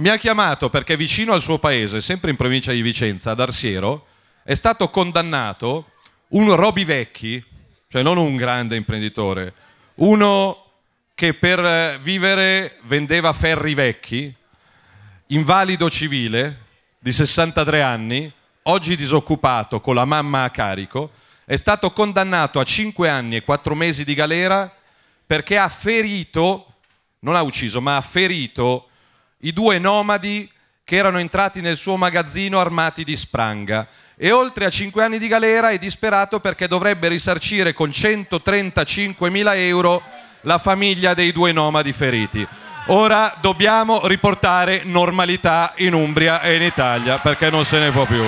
Mi ha chiamato perché vicino al suo paese, sempre in provincia di Vicenza, ad Arsiero, è stato condannato un Robi Vecchi, cioè non un grande imprenditore, uno che per vivere vendeva ferri vecchi, invalido civile di 63 anni, oggi disoccupato con la mamma a carico, è stato condannato a 5 anni e 4 mesi di galera perché ha ferito, non ha ucciso, ma ha ferito i due nomadi che erano entrati nel suo magazzino armati di spranga e oltre a 5 anni di galera è disperato perché dovrebbe risarcire con 135.000 euro la famiglia dei due nomadi feriti. Ora dobbiamo riportare normalità in Umbria e in Italia perché non se ne può più.